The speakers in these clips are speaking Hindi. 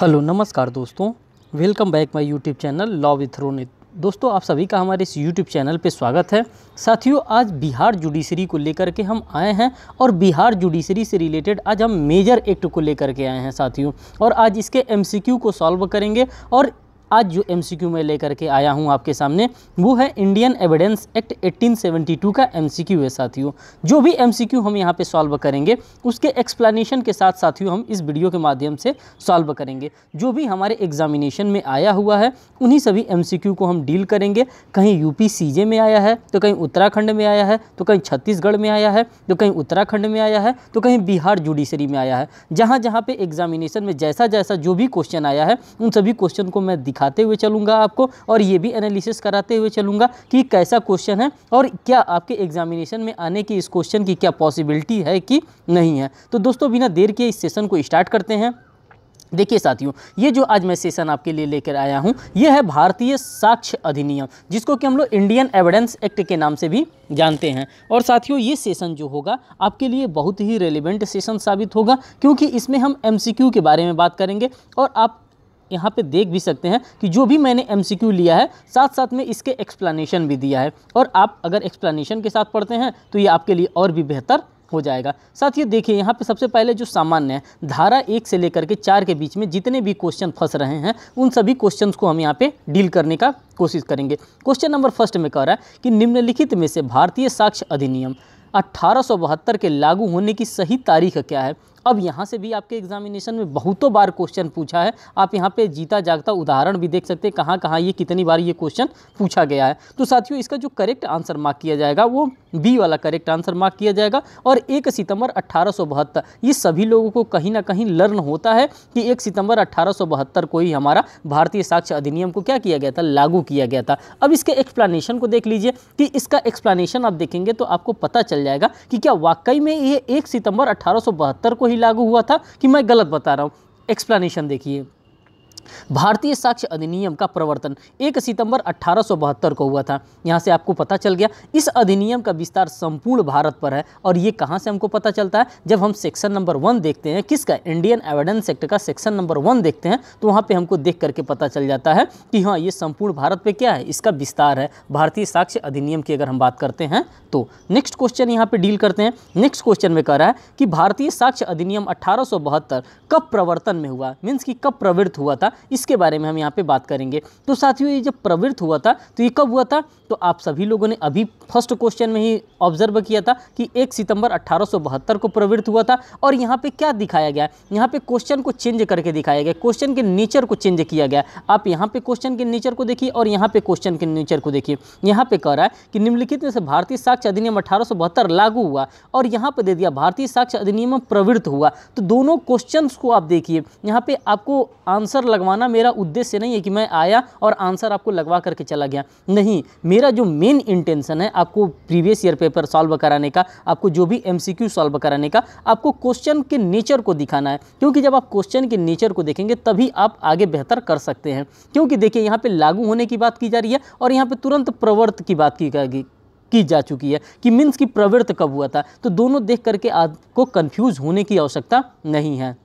हेलो नमस्कार दोस्तों welcome back my YouTube channel law with Ronit दोस्तों आप सभी का हमारे इस यूट्यूब चैनल पे स्वागत है साथियों आज बिहार जुडिशरी को लेकर के हम आए हैं और बिहार जुडिशरी से रिलेटेड आज हम मेजर एक्ट को लेकर के आए हैं साथियों और आज इसके एमसीक्यू को सॉल्व करेंगे और आज जो एमसीक्यू में लेकर के आया हूँ आपके सामने वो है इंडियन एविडेंस एक्ट 1872 का एमसीक्यू है साथियों जो भी एमसीक्यू हम यहाँ पे सॉल्व करेंगे उसके एक्सप्लेनेशन के साथ साथियों हम इस वीडियो के माध्यम से सॉल्व करेंगे जो भी हमारे एग्जामिनेशन में आया हुआ है उन्हीं सभी एम को हम डील करेंगे कहीं यूपी जे में आया है तो कहीं उत्तराखंड में आया है तो कहीं छत्तीसगढ़ में आया है तो कहीं उत्तराखंड में आया है तो कहीं बिहार जुडिशरी में आया है जहाँ जहाँ पर एग्जामिनेशन में जैसा जैसा जो भी क्वेश्चन आया है उन सभी क्वेश्चन को मैं दिखाते हुए चलूँगा आपको और ये भी एनालिसिस कराते हुए चलूँगा कि कैसा क्वेश्चन है और क्या आपके एग्जामिनेशन में आने की इस क्वेश्चन की क्या पॉसिबिलिटी है कि नहीं है तो दोस्तों बिना देर के इस सेशन को स्टार्ट करते हैं देखिए साथियों ये जो आज मैं सेशन आपके लिए लेकर आया हूँ ये है भारतीय साक्ष्य अधिनियम जिसको कि हम लोग इंडियन एविडेंस एक्ट के नाम से भी जानते हैं और साथियों ये सेशन जो होगा आपके लिए बहुत ही रेलिवेंट सेशन साबित होगा क्योंकि इसमें हम एमसीक्यू के बारे में बात करेंगे और आप यहाँ पे देख भी सकते हैं कि जो भी मैंने एमसीक्यू लिया है साथ साथ में इसके एक्सप्लेनेशन भी दिया है और आप अगर एक्सप्लेनेशन के साथ पढ़ते हैं तो ये आपके लिए और भी बेहतर हो जाएगा साथ ये देखिए यहाँ पे सबसे पहले जो सामान्य है धारा एक से लेकर के चार के बीच में जितने भी क्वेश्चन फंस रहे हैं उन सभी क्वेश्चन को हम यहाँ पे डील करने का कोशिश करेंगे क्वेश्चन नंबर फर्स्ट में कह रहा है कि निम्नलिखित में से भारतीय साक्ष्य अधिनियम अट्ठारह के लागू होने की सही तारीख क्या है अब यहाँ से भी आपके एग्जामिनेशन में बहुतों बार क्वेश्चन पूछा है आप यहाँ पे जीता जागता उदाहरण भी देख सकते हैं कहाँ कहाँ ये कितनी बार ये क्वेश्चन पूछा गया है तो साथियों इसका जो करेक्ट आंसर मार्क किया जाएगा वो बी वाला करेक्ट आंसर मार्क किया जाएगा और एक सितंबर अट्ठारह ये सभी लोगों को कहीं ना कहीं लर्न होता है कि एक सितंबर अट्ठारह को ही हमारा भारतीय साक्ष्य अधिनियम को क्या किया गया था लागू किया गया था अब इसके एक्सप्लानेशन को देख लीजिए कि इसका एक्सप्लानेशन आप देखेंगे तो आपको पता चल जाएगा कि क्या वाकई में ये एक सितंबर अट्ठारह को ही लागू हुआ था कि मैं गलत बता रहा हूँ एक्सप्लेनेशन देखिए भारतीय साक्ष्य अधिनियम का प्रवर्तन 1 सितंबर अठारह को हुआ था यहाँ से आपको पता चल गया इस अधिनियम का विस्तार संपूर्ण भारत पर है और ये कहाँ से हमको पता चलता है जब हम सेक्शन नंबर वन देखते हैं किसका इंडियन एविडेंस एक्ट का सेक्शन नंबर वन देखते हैं तो वहाँ पर हमको देख करके पता चल जाता है कि हाँ ये संपूर्ण भारत पर क्या है इसका विस्तार है भारतीय साक्ष्य अधिनियम की अगर हम बात करते हैं तो नेक्स्ट क्वेश्चन यहाँ पर डील करते हैं नेक्स्ट क्वेश्चन में कह रहा है कि भारतीय साक्ष्य अधिनियम अठारह कब प्रवर्तन में हुआ मीन्स कि कब प्रवृत्त हुआ था इसके बारे में हम यहाँ पे बात करेंगे तो साथियों ये जब प्रवृत्त हुआ था तो ये कब हुआ था तो आप सभी लोगों ने अभी फर्स्ट क्वेश्चन में ही ऑब्जर्व किया था कि एक सितंबर अट्ठारह को प्रवृत्त हुआ था और यहाँ पर क्या दिखाया गया यहाँ पर क्वेश्चन को चेंज करके दिखाया गया क्वेश्चन के नेचर को चेंज किया गया आप यहाँ पर क्वेश्चन के नेचर को देखिए और यहाँ पर क्वेश्चन के नेचर को देखिए यहाँ पर कह रहा है कि निम्नलिखित में से भारतीय साक्ष्य अधिनियम अठारह लागू हुआ और यहाँ पर दे दिया भारतीय साक्ष्य अधिनियम प्रवृत्त हुआ तो दोनों क्वेश्चंस को आप देखिए यहाँ पे आपको आंसर लगा लगवाना मेरा उद्देश्य नहीं है कि मैं आया और आंसर आपको लगवा करके चला गया नहीं मेरा जो मेन इंटेंशन है आपको प्रीवियस ईयर पेपर सॉल्व कराने का आपको जो भी एम सॉल्व कराने का आपको क्वेश्चन के नेचर को दिखाना है क्योंकि जब आप क्वेश्चन के नेचर को देखेंगे तभी आप आगे बेहतर कर सकते हैं क्योंकि देखिए यहाँ पर लागू होने की बात की जा रही है और यहाँ पर तुरंत प्रवर्त की बात की जाएगी की जा चुकी है कि मीन्स की प्रवृत्त कब हुआ था तो दोनों देख करके आपको कन्फ्यूज़ होने की आवश्यकता नहीं है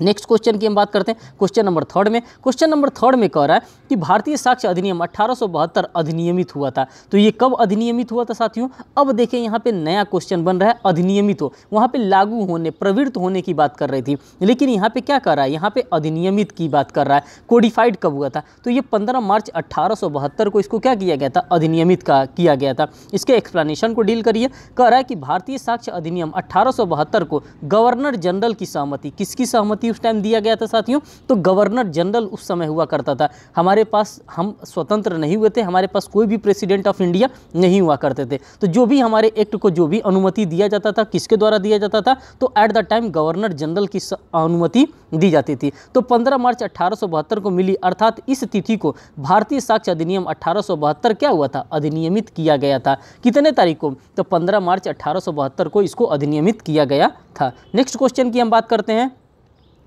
नेक्स्ट क्वेश्चन की हम बात करते हैं क्वेश्चन नंबर थर्ड में क्वेश्चन नंबर थर्ड में कह रहा है कि भारतीय साक्ष्य अधिनियम अठारह अधिनियमित हुआ था तो ये कब अधिनियमित हुआ था साथियों अब देखें यहाँ पे नया क्वेश्चन बन रहा है अधिनियमित हो वहाँ पे लागू होने प्रवृत्त होने की बात कर रही थी लेकिन यहाँ पे क्या कर रहा है यहाँ पे अधिनियमित की बात कर रहा है कोडिफाइड कब हुआ था तो ये पंद्रह मार्च अट्ठारह को इसको क्या किया गया था अधिनियमित का किया गया था इसके एक्सप्लानशन को डील करिए कह रहा है कि भारतीय साक्ष्य अधिनियम अट्ठारह को गवर्नर जनरल की सहमति किसकी सहमति थी उस टाइम दिया गया था साथियों तो गवर्नर जनरल उस समय हुआ करता था हमारे पास हम स्वतंत्र नहीं हुए थे हमारे पास कोई भी प्रेसिडेंट ऑफ इंडिया नहीं हुआ करते थे तो जो भी हमारे एक्ट को जो भी अनुमति दिया जाता था किसके द्वारा दिया जाता था तो at the time governor general की अनुमति दी जाती थी तो पंद्रह मार्च अठारह को मिली अर्थात इस तिथि को भारतीय साक्ष्य अधिनियम अठारह क्या हुआ था अधिनियमित किया गया था कितने तारीख को तो पंद्रह मार्च अठारह को इसको अधिनियमित किया गया था नेक्स्ट क्वेश्चन की हम बात करते हैं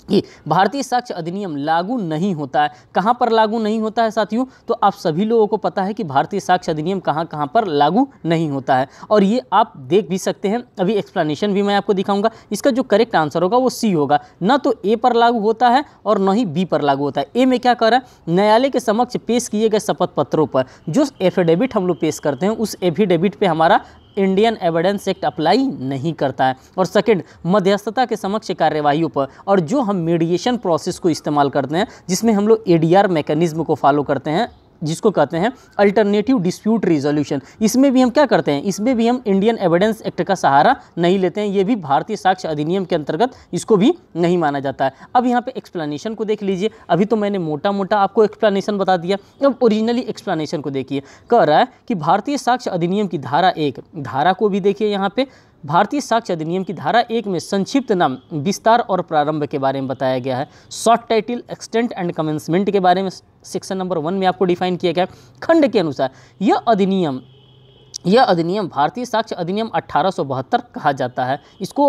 कि भारतीय साक्ष्य अधिनियम लागू नहीं होता है कहाँ पर लागू नहीं होता है साथियों तो आप सभी लोगों को पता है कि भारतीय साक्ष्य अधिनियम कहाँ कहाँ पर लागू नहीं होता है और ये आप देख भी सकते हैं अभी एक्सप्लेनेशन भी मैं आपको दिखाऊंगा इसका जो करेक्ट आंसर होगा वो सी होगा ना तो ए पर लागू होता है और न ही बी पर लागू होता है ए में क्या कर रहा है न्यायालय के समक्ष पेश किए गए शपथ पत्रों पर जो एफिडेविट हम लोग पेश करते हैं उस एफिडेविट पर हमारा इंडियन एविडेंस एक्ट अप्लाई नहीं करता है और सेकंड मध्यस्थता के समक्ष कार्यवाही पर और जो हम मीडिएशन प्रोसेस को इस्तेमाल करते हैं जिसमें हम लोग एडीआर मैकेनिज्म को फॉलो करते हैं जिसको कहते हैं अल्टरनेटिव डिस्प्यूट रिजोल्यूशन इसमें भी हम क्या करते हैं इसमें भी हम इंडियन एविडेंस एक्ट का सहारा नहीं लेते हैं ये भी भारतीय साक्ष्य अधिनियम के अंतर्गत इसको भी नहीं माना जाता है अब यहाँ पे एक्सप्लेनेशन को देख लीजिए अभी तो मैंने मोटा मोटा आपको एक्सप्लानशन बता दिया अब ओरिजिनली एक्सप्लानशन को देखिए कह रहा है कि भारतीय साक्ष्य अधिनियम की धारा एक धारा को भी देखिए यहाँ पर भारतीय साक्ष्य अधिनियम की धारा एक में संक्षिप्त नाम विस्तार और प्रारंभ के बारे में बताया गया है short title extent and commencement के बारे में सेक्शन नंबर वन में आपको डिफाइन किया गया खंड के अनुसार यह अधिनियम यह अधिनियम भारतीय साक्ष्य अधिनियम अठारह कहा जाता है इसको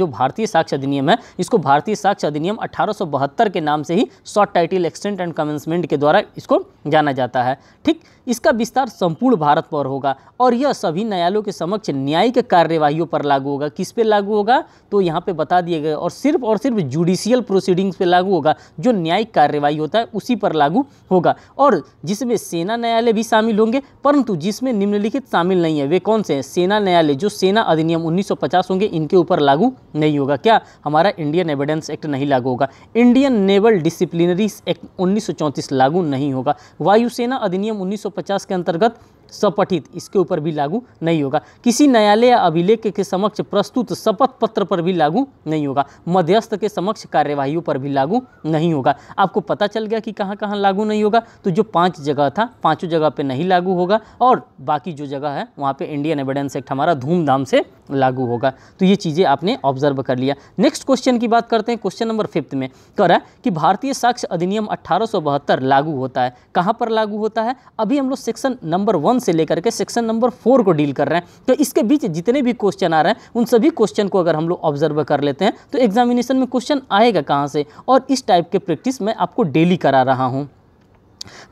जो भारतीय साक्ष्य अधिनियम है इसको भारतीय साक्ष्य अधिनियम अठारह के नाम से ही short title extent and commencement के द्वारा इसको जाना जाता है ठीक इसका विस्तार संपूर्ण भारत पर होगा और यह सभी न्यायालयों के समक्ष न्यायिक कार्यवाही पर लागू होगा किस पे लागू होगा तो यहाँ पर बता दिए गए और सिर्फ और सिर्फ जुडिशियल प्रोसीडिंग्स पर लागू होगा जो न्यायिक कार्यवाही होता है उसी पर लागू होगा और जिसमें सेना न्यायालय भी शामिल होंगे परंतु जिसमें निम्नलिखित शामिल शामिल नहीं है वे कौन से हैं सेना न्यायालय जो सेना अधिनियम 1950 होंगे इनके ऊपर लागू नहीं होगा क्या हमारा इंडियन एविडेंस एक्ट नहीं लागू होगा इंडियन नेवल डिसिप्लिनरी एक्ट उन्नीस लागू नहीं होगा वायुसेना अधिनियम उन्नीस के अंतर्गत सपठित इसके ऊपर भी लागू नहीं होगा किसी न्यायालय या अभिलेख के समक्ष प्रस्तुत शपथ पत्र पर भी लागू नहीं होगा मध्यस्थ के समक्ष कार्यवाही पर भी लागू नहीं होगा आपको पता चल गया कि कहाँ कहाँ लागू नहीं होगा तो जो पांच जगह था पांचों जगह पर नहीं लागू होगा और बाकी जो जगह है वहाँ पर इंडियन एविडेंस एक्ट हमारा धूमधाम से लागू होगा तो ये चीज़ें आपने ऑब्जर्व कर लिया नेक्स्ट क्वेश्चन की बात करते हैं क्वेश्चन नंबर फिफ्थ में कह है कि भारतीय साक्ष्य अधिनियम अट्ठारह लागू होता है कहाँ पर लागू होता है अभी हम लोग सेक्शन नंबर वन वन से लेकर के सेक्शन नंबर फोर को डील कर रहे हैं तो इसके बीच जितने भी क्वेश्चन आ रहे हैं उन सभी क्वेश्चन को अगर हम लोग ऑब्जर्व कर लेते हैं तो एग्जामिनेशन में क्वेश्चन आएगा कहाँ से और इस टाइप के प्रैक्टिस मैं आपको डेली करा रहा हूँ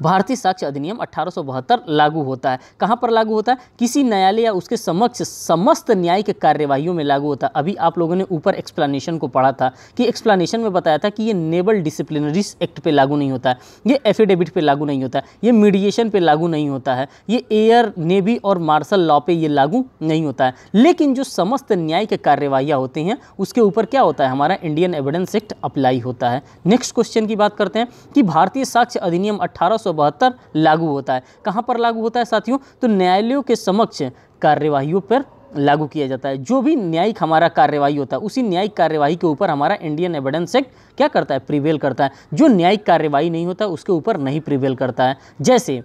भारतीय साक्ष्य अधिनियम अठारह लागू होता है कहाँ पर लागू होता है किसी न्यायालय या उसके समक्ष समस्त न्यायिक कार्यवाही में लागू होता है अभी आप लोगों ने ऊपर एक्सप्लेनेशन को पढ़ा था कि एक्सप्लेनेशन में बताया था कि ये नेबल डिसिप्लिनरी एक्ट पे लागू नहीं होता है ये एफिडेविट पे लागू नहीं होता ये मीडिएशन पर लागू नहीं होता है ये एयर नेवी और मार्शल लॉ पर ये लागू नहीं होता है लेकिन जो समस्त न्यायिक कार्यवाही होती हैं उसके ऊपर क्या होता है हमारा इंडियन एविडेंस एक्ट अप्लाई होता है नेक्स्ट क्वेश्चन की बात करते हैं कि भारतीय साक्ष्य अधिनियम अट्ठारह अठारह लागू होता है कहाँ पर लागू होता है साथियों तो न्यायालयों के समक्ष कार्यवाहियों पर लागू किया जाता है जो भी न्यायिक हमारा कार्यवाही होता है उसी न्यायिक कार्यवाही के ऊपर हमारा इंडियन एविडेंस एक्ट क्या करता है प्रिवेल करता है जो न्यायिक कार्यवाही नहीं होता उसके ऊपर नहीं प्रिवेल करता है जैसे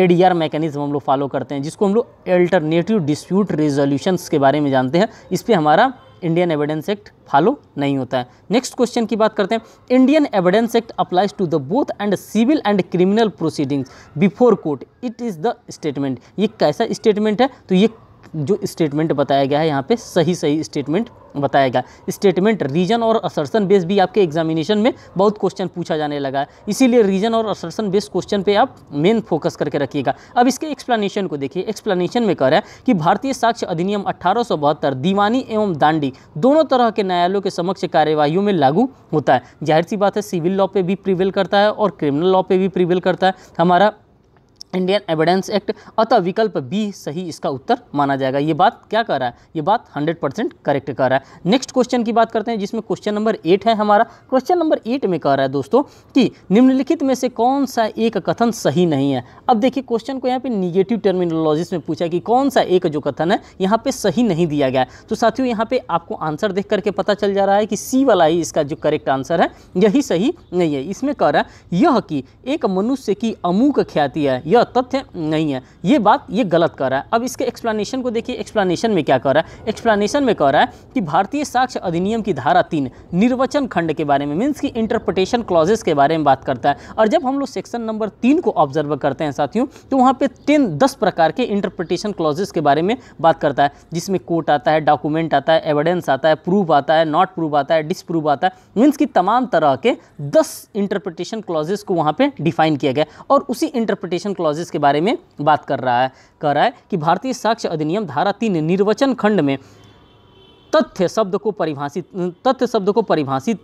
ए डी आर मैकेनिज्म हम लोग फॉलो करते हैं जिसको हम लोग अल्टरनेटिव डिस्प्यूट रेजोल्यूशंस के बारे में जानते हैं इस पर हमारा इंडियन एविडेंस एक्ट फॉलो नहीं होता है नेक्स्ट क्वेश्चन की बात करते हैं Indian Evidence Act applies to the both and civil and criminal proceedings before court it is the statement ये कैसा स्टेटमेंट है तो ये जो स्टेटमेंट बताया गया है यहाँ पे सही सही स्टेटमेंट बताया गया स्टेटमेंट रीजन और असर्सन बेस भी आपके एग्जामिनेशन में बहुत क्वेश्चन पूछा जाने लगा है इसीलिए रीजन और असर्सन बेस क्वेश्चन पे आप मेन फोकस करके रखिएगा अब इसके एक्सप्लेनेशन को देखिए एक्सप्लेनेशन में कह रहा है कि भारतीय साक्ष्य अधिनियम अट्ठारह दीवानी एवं दांडी दोनों तरह के न्यायालयों के समक्ष कार्यवाही में लागू होता है जाहिर सी बात है सिविल लॉ पर भी प्रिवेल करता है और क्रिमिनल लॉ पर भी प्रिवेल करता है हमारा इंडियन एविडेंस एक्ट अतः विकल्प बी सही इसका उत्तर माना जाएगा ये बात क्या कर रहा है ये बात 100 परसेंट करेक्ट कर रहा है नेक्स्ट क्वेश्चन की बात करते हैं जिसमें क्वेश्चन नंबर एट है हमारा क्वेश्चन नंबर एट में कह रहा है दोस्तों कि निम्नलिखित में से कौन सा एक कथन सही नहीं है अब देखिए क्वेश्चन को यहाँ पे निगेटिव टर्मिनोलॉजिस में पूछा कि कौन सा एक जो कथन है यहाँ पर सही नहीं दिया गया तो साथियों यहाँ पर आपको आंसर देख करके पता चल जा रहा है कि सी वाला ही इसका जो करेक्ट आंसर है यही सही नहीं है इसमें कह रहा है यह कि एक मनुष्य की अमूक ख्याति है यह यह तथ्य नहीं है ये बात ये गलत कर रहा है अब इसके एक्सप्लानेशन को देखिए एक्सप्लानेशन में क्या कर रहा है एक्सप्लानेशन में कह रहा है कि भारतीय साक्ष्य अधिनियम की धारा तीन निर्वचन खंड के बारे में मीन्स की इंटरप्रिटेशन क्लॉजेस के बारे में बात करता है और जब हम लोग सेक्शन नंबर तीन को ऑब्जर्व करते हैं साथियों तो वहाँ पर तीन दस प्रकार के इंटरप्रिटेशन क्लॉजेस के बारे में बात करता है जिसमें कोर्ट आता है डॉक्यूमेंट आता है एविडेंस आता है प्रूफ आता है नॉट प्रूफ आता है डिसप्रूव आता है मीन्स की तमाम तरह के दस इंटरप्रिटेशन क्लॉजेस को वहाँ पर डिफाइन किया गया और उसी इंटरप्रिटेशन क्लॉज क्लॉजेस के बारे में बात कर रहा है कह रहा है कि भारतीय साक्ष्य अधिनियम धारा तीन निर्वचन खंड में तथ्य शब्द को परिभाषित तथ्य शब्द को परिभाषित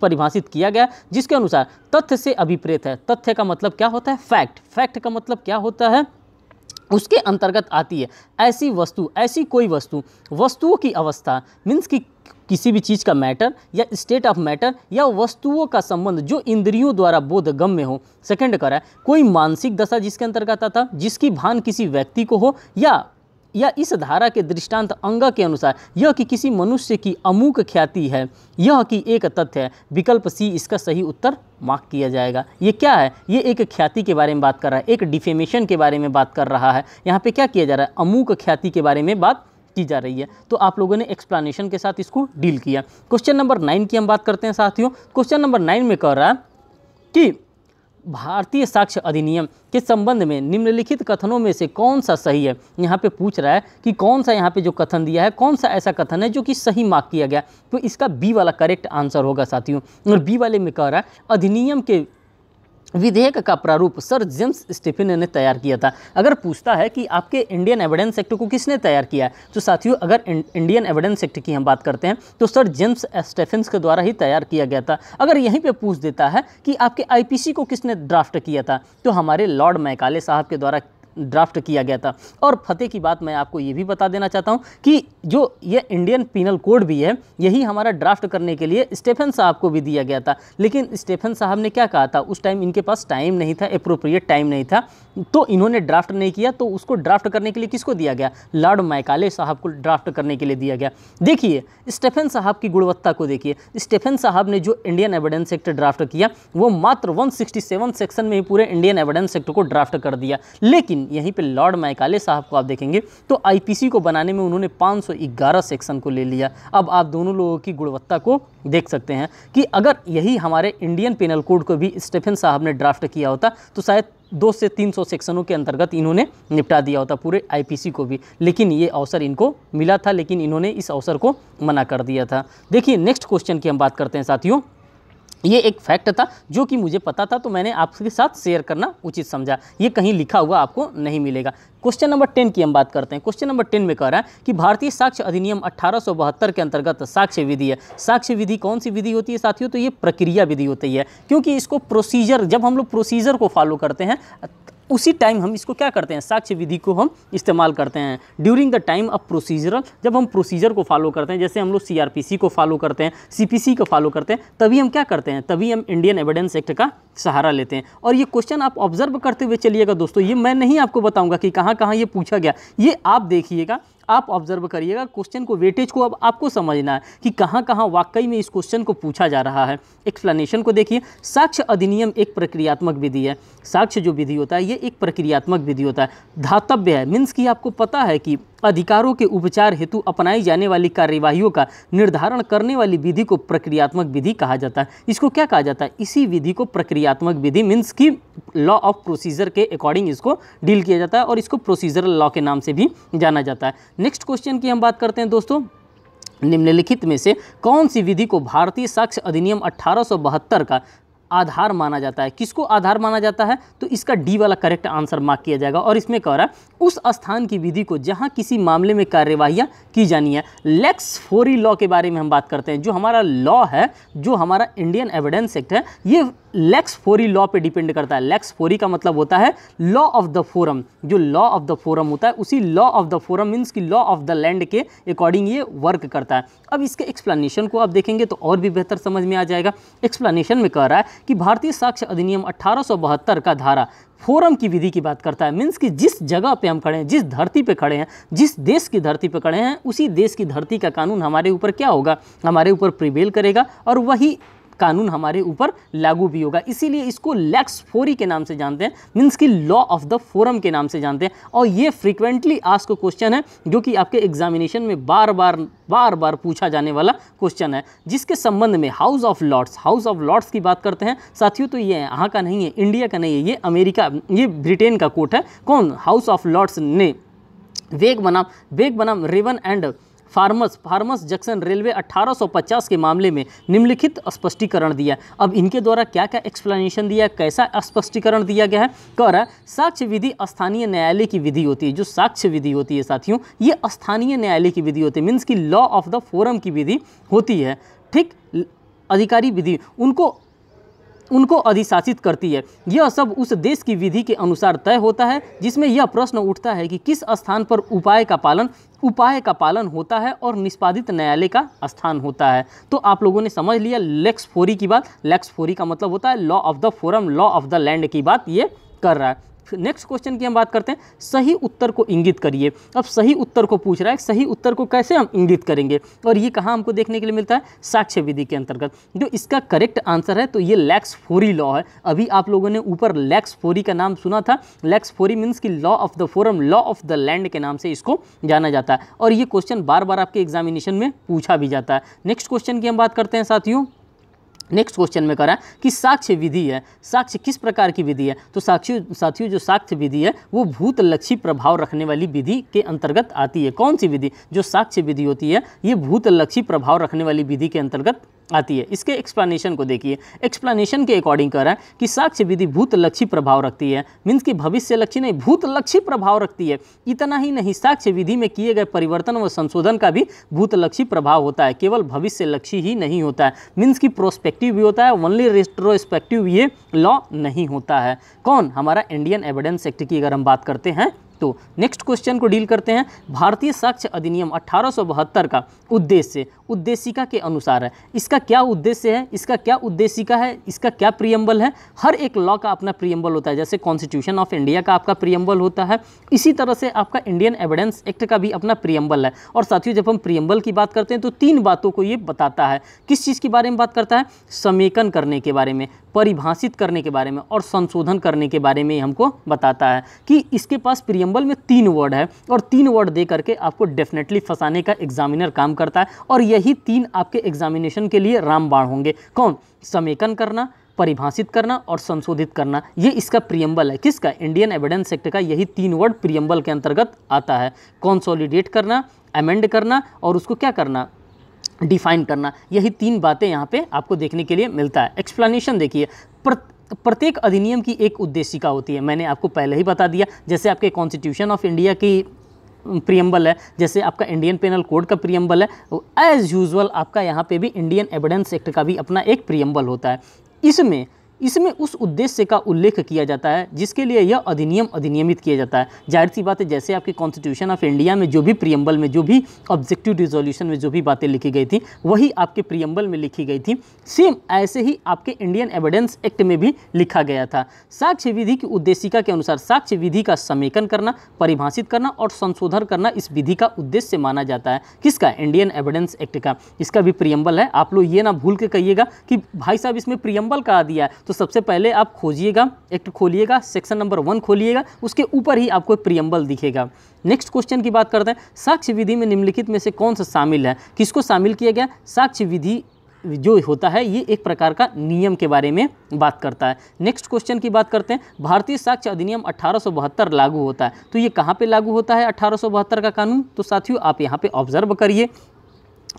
परिभाषित किया गया जिसके अनुसार तथ्य से अभिप्रेत है तथ्य का मतलब क्या होता है फैक्ट फैक्ट का मतलब क्या होता है उसके अंतर्गत आती है ऐसी वस्तु ऐसी कोई वस्तु वस्तुओं की अवस्था मीन्स की किसी भी चीज़ का मैटर या स्टेट ऑफ मैटर या वस्तुओं का संबंध जो इंद्रियों द्वारा बोध गम्य हो सेकंड रहा है कोई मानसिक दशा जिसके अंतर्गत आता जिसकी भान किसी व्यक्ति को हो या या इस धारा के दृष्टांत अंग के अनुसार यह कि किसी मनुष्य की अमूक ख्याति है यह कि एक तथ्य है विकल्प सी इसका सही उत्तर मार्क किया जाएगा ये क्या है ये एक ख्याति के बारे में बात कर रहा है एक डिफेमेशन के बारे में बात कर रहा है यहाँ पे क्या किया जा रहा है अमूक ख्याति के बारे में बात की जा रही है तो आप लोगों ने एक्सप्लानेशन के साथ इसको डील किया क्वेश्चन नंबर नाइन की हम बात करते हैं साथियों क्वेश्चन नंबर नाइन में कह रहा है कि भारतीय साक्ष्य अधिनियम के संबंध में निम्नलिखित कथनों में से कौन सा सही है यहाँ पे पूछ रहा है कि कौन सा यहाँ पे जो कथन दिया है कौन सा ऐसा कथन है जो कि सही मार्क किया गया तो इसका बी वाला करेक्ट आंसर होगा साथियों और बी वाले में कह रहा है अधिनियम के विधेयक का प्रारूप सर जेम्स स्टीफिन ने तैयार किया था अगर पूछता है कि आपके इंडियन एविडेंस एक्ट को किसने तैयार किया है तो साथियों अगर इंडियन एविडेंस एक्ट की हम बात करते हैं तो सर जेम्स स्टेफिन्स के द्वारा ही तैयार किया गया था अगर यहीं पे पूछ देता है कि आपके आईपीसी को किसने ड्राफ्ट किया था तो हमारे लॉर्ड मैकाले साहब के द्वारा ड्राफ्ट किया गया था और फतेह की बात मैं आपको ये भी बता देना चाहता हूँ कि जो ये इंडियन पिनल कोड भी है यही हमारा ड्राफ्ट करने के लिए स्टेफन साहब को भी दिया गया था लेकिन स्टेफन साहब ने क्या कहा था उस टाइम इनके पास टाइम नहीं था अप्रोप्रिएट टाइम नहीं था तो इन्होंने ड्राफ्ट नहीं किया तो उसको ड्राफ्ट करने के लिए किसको दिया गया लॉर्ड मैकाले साहब को ड्राफ्ट करने के लिए दिया गया देखिए स्टेफन साहब की गुणवत्ता को देखिए स्टेफन साहब ने जो इंडियन एविडेंस एक्ट ड्राफ्ट किया वो मात्र 167 सेक्शन में ही पूरे इंडियन एविडेंस एक्ट को ड्राफ्ट कर दिया लेकिन लेकिन यहीं पे लॉर्ड मैकाले साहब को आप देखेंगे तो आईपीसी को बनाने में उन्होंने 511 सेक्शन को ले लिया अब आप दोनों लोगों की गुणवत्ता को देख सकते हैं कि अगर यही हमारे इंडियन पेनल कोड को भी स्टेफन साहब ने ड्राफ्ट किया होता तो शायद दो से तीन सौ सेक्शनों के अंतर्गत इन्होंने निपटा दिया होता पूरे आईपीसी को भी लेकिन ये अवसर इनको मिला था लेकिन इन्होंने इस अवसर को मना कर दिया था देखिए नेक्स्ट क्वेश्चन की हम बात करते हैं साथियों ये एक फैक्ट था जो कि मुझे पता था तो मैंने आपके साथ शेयर करना उचित समझा ये कहीं लिखा हुआ आपको नहीं मिलेगा क्वेश्चन नंबर टेन की हम बात करते हैं क्वेश्चन नंबर टेन में कह रहा है कि भारतीय साक्ष्य अधिनियम अठारह के अंतर्गत साक्ष्य विधि है साक्ष्य विधि कौन सी विधि होती है साथियों तो ये प्रक्रिया विधि होती है क्योंकि इसको प्रोसीजर जब हम लोग प्रोसीजर को फॉलो करते हैं उसी टाइम हम इसको क्या करते हैं साक्ष्य विधि को हम इस्तेमाल करते हैं during the time of procedural जब हम प्रोसीजर को फॉलो करते हैं जैसे हम लोग सी को फॉलो करते हैं सी को फॉलो करते हैं तभी हम क्या करते हैं तभी हम इंडियन एविडेंस एक्ट का सहारा लेते हैं और ये क्वेश्चन आप ऑब्जर्व करते हुए चलिएगा दोस्तों ये मैं नहीं आपको बताऊँगा कि कहाँ कहाँ ये पूछा गया ये आप देखिएगा आप ऑब्जर्व करिएगा क्वेश्चन को वेटेज को अब आपको समझना है कि कहाँ कहाँ वाकई में इस क्वेश्चन को पूछा जा रहा है एक्सप्लेनेशन को देखिए साक्ष्य अधिनियम एक प्रक्रियात्मक विधि है साक्ष्य जो विधि होता है ये एक प्रक्रियात्मक विधि होता है धातव्य है मीन्स कि आपको पता है कि अधिकारों के उपचार हेतु अपनाई जाने वाली कार्यवाहियों का निर्धारण करने वाली विधि को प्रक्रियात्मक विधि कहा जाता है इसको क्या कहा जाता है इसी विधि को प्रक्रियात्मक विधि मीन्स की लॉ ऑफ प्रोसीजर के अकॉर्डिंग इसको डील किया जाता है और इसको प्रोसीजर लॉ के नाम से भी जाना जाता है नेक्स्ट क्वेश्चन की हम बात करते हैं दोस्तों निम्नलिखित में से कौन सी विधि को भारतीय साक्ष्य अधिनियम अठारह का आधार माना जाता है किसको आधार माना जाता है तो इसका डी वाला करेक्ट आंसर मार्क किया जाएगा और इसमें कह रहा है उस स्थान की विधि को जहाँ किसी मामले में कार्यवाहियाँ की जानी है लेक्स फोरी लॉ के बारे में हम बात करते हैं जो हमारा लॉ है जो हमारा इंडियन एविडेंस एक्ट है ये लेक्स फोरी लॉ पे डिपेंड करता है लेक्स फोरी का मतलब होता है लॉ ऑफ द फोरम जो लॉ ऑफ द फोरम होता है उसी law of the forum means कि लॉ ऑफ द लैंड के अकॉर्डिंग ये वर्क करता है अब इसके एक्सप्लेनेशन को आप देखेंगे तो और भी बेहतर समझ में आ जाएगा एक्सप्लेनेशन में कह रहा है कि भारतीय साक्ष्य अधिनियम अट्ठारह का धारा फोरम की विधि की बात करता है मीन्स कि जिस जगह पे हम खड़े हैं जिस धरती पे खड़े हैं जिस देश की धरती पे खड़े हैं उसी देश की धरती का कानून हमारे ऊपर क्या होगा हमारे ऊपर प्रिवेल करेगा और वही कानून हमारे ऊपर लागू भी होगा इसीलिए इसको लैक्स फोरी के नाम से जानते हैं मीन्स की लॉ ऑफ द फोरम के नाम से जानते हैं और ये फ्रिक्वेंटली आज का क्वेश्चन है जो कि आपके एग्जामिनेशन में बार बार बार बार पूछा जाने वाला क्वेश्चन है जिसके संबंध में House of Lords House of Lords की बात करते हैं साथियों तो ये यहाँ का नहीं है इंडिया का नहीं है ये अमेरिका ये ब्रिटेन का कोर्ट है कौन हाउस ऑफ लॉर्ड्स ने वेग बनाम वेग बनाम रिवन and farmers farmers junction railway 1850 के मामले में निम्नलिखित स्पष्टीकरण दिया अब इनके द्वारा क्या क्या एक्सप्लेनेशन दिया कैसा स्पष्टीकरण दिया गया है कह रहा है साक्ष्य विधि स्थानीय न्यायालय की विधि होती है जो साक्ष्य विधि होती है साथियों ये स्थानीय न्यायालय की विधि होती है मीन्स की लॉ ऑफ द फोरम की विधि होती है ठीक अधिकारी विधि उनको उनको अधिशासित करती है यह सब उस देश की विधि के अनुसार तय होता है जिसमें यह प्रश्न उठता है कि किस स्थान पर उपाय का पालन उपाय का पालन होता है और निष्पादित न्यायालय का स्थान होता है तो आप लोगों ने समझ लिया लेक्स फोरी की बात लेक्स फोरी का मतलब होता है law of the forum law of the land की बात ये कर रहा है नेक्स्ट क्वेश्चन की हम बात करते हैं सही उत्तर को इंगित करिए अब सही उत्तर को पूछ रहा है सही उत्तर को कैसे हम इंगित करेंगे और ये कहाँ हमको देखने के लिए मिलता है साक्ष्य विधि के अंतर्गत जो इसका करेक्ट आंसर है तो ये लैक्स फोरी लॉ है अभी आप लोगों ने ऊपर लैक्स फोरी का नाम सुना था लैक्स फोरी मीन्स की law of the forum law of the land के नाम से इसको जाना जाता है और ये क्वेश्चन बार बार आपके एग्जामिनेशन में पूछा भी जाता है नेक्स्ट क्वेश्चन की हम बात करते हैं साथियों नेक्स्ट क्वेश्चन में करा कि साक्ष्य विधि है साक्ष्य किस प्रकार की विधि है तो साक्षी साथियों जो साक्ष्य विधि है वो भूत लक्षी प्रभाव रखने वाली विधि के अंतर्गत आती है कौन सी विधि जो साक्ष्य विधि होती है ये भूत लक्षी प्रभाव रखने वाली विधि के अंतर्गत आती है इसके एक्सप्लेनेशन को देखिए एक्सप्लेनेशन के अकॉर्डिंग कर रहा है कि साक्ष्य विधि भूत लक्ष्य प्रभाव रखती है मीन्स कि भविष्य लक्ष्य नहीं भूत लक्ष्य प्रभाव रखती है इतना ही नहीं साक्ष्य विधि में किए गए परिवर्तन व संशोधन का भी भूत लक्ष्य प्रभाव होता है केवल भविष्य लक्ष्य ही नहीं होता है मीन्स की प्रोस्पेक्टिव भी होता है ओनली रिस्ट्रोस्पेक्टिव ये लॉ नहीं होता है कौन हमारा इंडियन एविडेंस एक्ट की अगर हम बात करते हैं तो नेक्स्ट क्वेश्चन को डील करते हैं भारतीय साक्ष्य अधिनियम अठारह का उद्देश्य उद्देशिका के अनुसार है इसका क्या उद्देश्य है इसका क्या उद्देशिका है इसका क्या प्रियम्बल है हर एक लॉ का अपना प्रियम्बल होता है जैसे कॉन्स्टिट्यूशन ऑफ इंडिया का आपका प्रियम्बल होता है इसी तरह से आपका इंडियन एविडेंस एक्ट का भी अपना प्रियम्बल है और साथियों जब हम प्रियम्बल की बात करते हैं तो तीन बातों को ये बताता है किस चीज़ के बारे में बात करता है समेकन करने के बारे में परिभाषित करने के बारे में और संशोधन करने के बारे में हमको बताता है कि इसके पास प्रियम्बल में तीन वर्ड है और तीन वर्ड दे करके आपको डेफिनेटली फंसाने का एग्जामिनर काम करता है और यही तीन आपके एग्जामिनेशन के लिए रामबाण होंगे कौन समेकन करना परिभाषित करना और संशोधित करना ये इसका प्रियम्बल है किसका इंडियन एविडेंस एक्ट का यही तीन वर्ड प्रियम्बल के अंतर्गत आता है कॉन्सोलिडेट करना अमेंड करना और उसको क्या करना डिफाइन करना यही तीन बातें यहाँ पे आपको देखने के लिए मिलता है एक्सप्लेनेशन देखिए प्रत्येक अधिनियम की एक उद्देशिका होती है मैंने आपको पहले ही बता दिया जैसे आपके कॉन्स्टिट्यूशन ऑफ इंडिया की प्रियम्बल है जैसे आपका इंडियन पेनल कोड का प्रियम्बल है एज यूजल आपका यहाँ पे भी इंडियन एविडेंस एक्ट का भी अपना एक प्रियम्बल होता है इसमें इसमें उस उद्देश्य का उल्लेख किया जाता है जिसके लिए यह अधिनियम अधिनियमित किया जाता है जाहिर सी बात है जैसे आपके कॉन्स्टिट्यूशन ऑफ इंडिया में जो भी प्रियम्बल में जो भी ऑब्जेक्टिव रिजोल्यूशन में जो भी बातें लिखी गई थी वही आपके प्रियम्बल में लिखी गई थी सेम ऐसे ही आपके इंडियन एविडेंस एक्ट में भी लिखा गया था साक्ष्य विधि की उद्देशिका के अनुसार साक्ष्य विधि का समेकन करना परिभाषित करना और संशोधन करना इस विधि का उद्देश्य माना जाता है किसका इंडियन एविडेंस एक्ट का इसका भी प्रियम्बल है आप लोग ये ना भूल के कहिएगा कि भाई साहब इसमें प्रियम्बल का दिया है तो सबसे पहले आप खोजिएगा एक तो खोलिएगा सेक्शन नंबर वन खोलिएगा उसके ऊपर ही आपको प्रियम्बल दिखेगा नेक्स्ट क्वेश्चन की बात करते हैं साक्ष्य विधि में निम्नलिखित में से कौन सा शामिल है किसको शामिल किया गया साक्ष्य विधि जो होता है ये एक प्रकार का नियम के बारे में बात करता है नेक्स्ट क्वेश्चन की बात करते हैं भारतीय साक्ष्य अधिनियम अठारह लागू होता है तो ये कहाँ पे लागू होता है अठारह का कानून तो साथियों आप यहाँ पे ऑब्जर्व करिए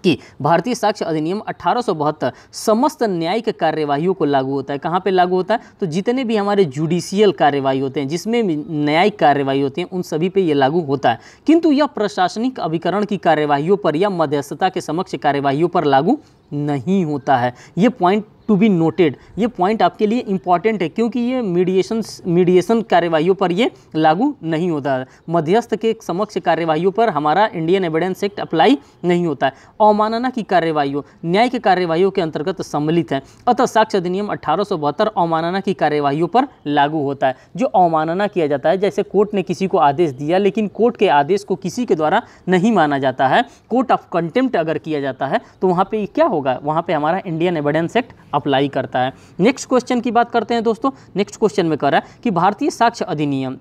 कि भारतीय साक्ष्य अधिनियम अठारह समस्त न्यायिक कार्यवाही को लागू होता है कहाँ पे लागू होता है तो जितने भी हमारे जुडिशियल कार्यवाही होते हैं जिसमें न्यायिक कार्यवाही होते हैं उन सभी पे ये लागू होता है किंतु यह प्रशासनिक अभिकरण की कार्यवाहियों पर या मध्यस्थता के समक्ष कार्यवाहियों पर लागू नहीं होता है ये पॉइंट टू बी नोटेड ये पॉइंट आपके लिए इंपॉर्टेंट है क्योंकि ये मीडिएशन मीडिएशन कार्यवाहियों पर ये लागू नहीं होता है मध्यस्थ के समक्ष कार्यवाहियों पर हमारा इंडियन एविडेंस एक्ट अप्लाई नहीं होता है अवमानना की कार्यवाही न्याय की कार्यवाही के अंतर्गत सम्मिलित है अतः साक्ष्य अधिनियम अठारह अवमानना की कार्यवाही पर लागू होता है जो अवमानना किया जाता है जैसे कोर्ट ने किसी को आदेश दिया लेकिन कोर्ट के आदेश को किसी के द्वारा नहीं माना जाता है कोर्ट ऑफ कंटेम्प्ट अगर किया जाता है तो वहाँ पर क्या होगा वहाँ पर हमारा इंडियन एविडेंस एक्ट अप्लाई करता है नेक्स्ट क्वेश्चन की बात करते हैं दोस्तों नेक्स्ट क्वेश्चन में कर रहा है कि भारतीय साक्ष्य अधिनियम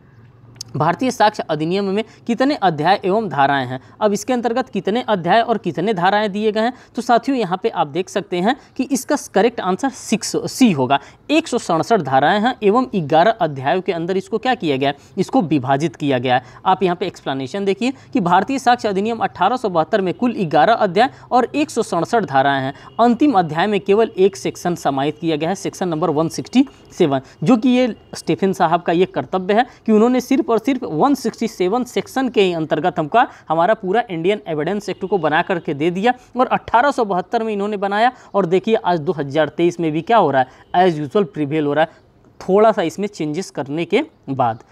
भारतीय साक्ष्य अधिनियम में कितने अध्याय एवं धाराएं हैं अब इसके अंतर्गत कितने अध्याय और कितने धाराएं दिए गए हैं तो साथियों यहाँ पे आप देख सकते हैं कि इसका करेक्ट आंसर सिक्स सी होगा एक धाराएं हैं एवं ग्यारह अध्यायों के अंदर इसको क्या किया गया है इसको विभाजित किया गया है आप यहाँ पे एक्सप्लानशन देखिए कि भारतीय साक्ष्य अधिनियम अठारह में कुल ग्यारह अध्याय और एक धाराएं हैं अंतिम अध्याय में केवल एक सेक्शन समाहित किया गया है सेक्शन नंबर वन जो कि ये स्टेफिन साहब का ये कर्तव्य है कि उन्होंने सिर्फ और सिर्फ 167 सेक्शन के ही अंतर्गत हमका हमारा पूरा इंडियन एविडेंस एक्ट को बना करके दे दिया और अट्ठारह में इन्होंने बनाया और देखिए आज 2023 में भी क्या हो रहा है एज यूजल प्रिवेल हो रहा है थोड़ा सा इसमें चेंजेस करने के बाद